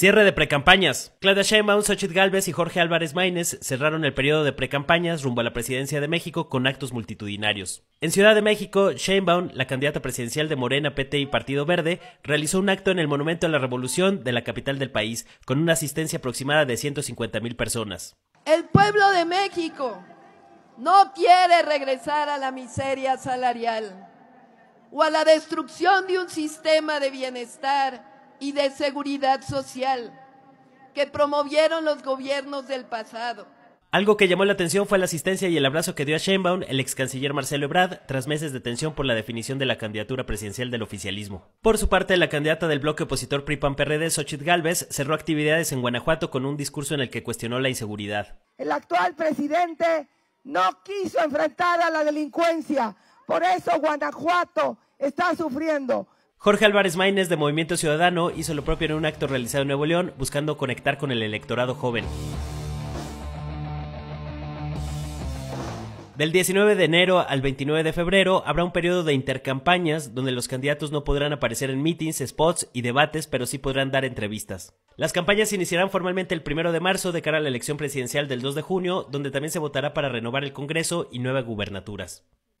Cierre de precampañas. Claudia Sheinbaum, Xochitl Galvez y Jorge Álvarez Maínez cerraron el periodo de precampañas rumbo a la presidencia de México con actos multitudinarios. En Ciudad de México, Sheinbaum, la candidata presidencial de Morena, PT y Partido Verde, realizó un acto en el Monumento a la Revolución de la capital del país con una asistencia aproximada de 150 mil personas. El pueblo de México no quiere regresar a la miseria salarial o a la destrucción de un sistema de bienestar y de seguridad social que promovieron los gobiernos del pasado. Algo que llamó la atención fue la asistencia y el abrazo que dio a Sheinbaum el ex canciller Marcelo Ebrard tras meses de tensión por la definición de la candidatura presidencial del oficialismo. Por su parte, la candidata del bloque opositor PRI-PAN-PRD, Xochitl Galvez, cerró actividades en Guanajuato con un discurso en el que cuestionó la inseguridad. El actual presidente no quiso enfrentar a la delincuencia, por eso Guanajuato está sufriendo. Jorge Álvarez Maínez de Movimiento Ciudadano hizo lo propio en un acto realizado en Nuevo León buscando conectar con el electorado joven. Del 19 de enero al 29 de febrero habrá un periodo de intercampañas donde los candidatos no podrán aparecer en meetings, spots y debates, pero sí podrán dar entrevistas. Las campañas se iniciarán formalmente el 1 de marzo de cara a la elección presidencial del 2 de junio, donde también se votará para renovar el Congreso y nueve gubernaturas.